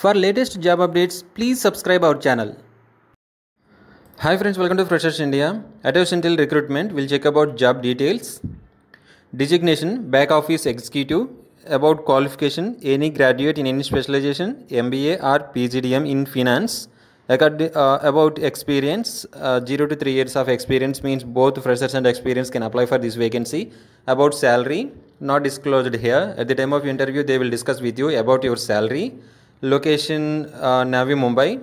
For latest job updates, please subscribe our channel. Hi friends, welcome to Freshers India. At Central Recruitment, we'll check about job details, designation, back office executive, about qualification, any graduate in any specialization, MBA or PGDM in finance, uh, about experience, uh, 0 to 3 years of experience means both freshers and experience can apply for this vacancy. About salary, not disclosed here. At the time of interview, they will discuss with you about your salary location uh, Navi Mumbai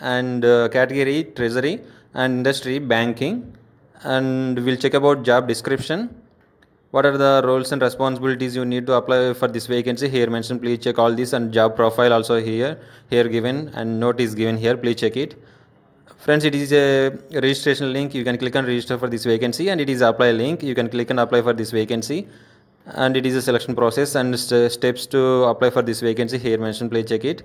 and uh, category treasury and industry banking and we'll check about job description what are the roles and responsibilities you need to apply for this vacancy here mentioned please check all this and job profile also here here given and note is given here please check it friends it is a registration link you can click on register for this vacancy and it is apply link you can click on apply for this vacancy and it is a selection process and st steps to apply for this vacancy here mentioned please check it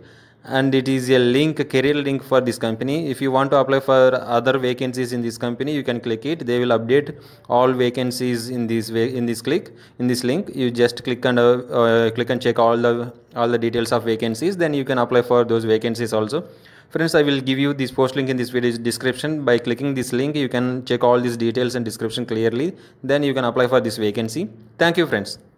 and it is a link career link for this company if you want to apply for other vacancies in this company you can click it they will update all vacancies in this in this click in this link you just click and uh, uh, click and check all the all the details of vacancies then you can apply for those vacancies also friends i will give you this post link in this video's description by clicking this link you can check all these details and description clearly then you can apply for this vacancy Thank you, friends.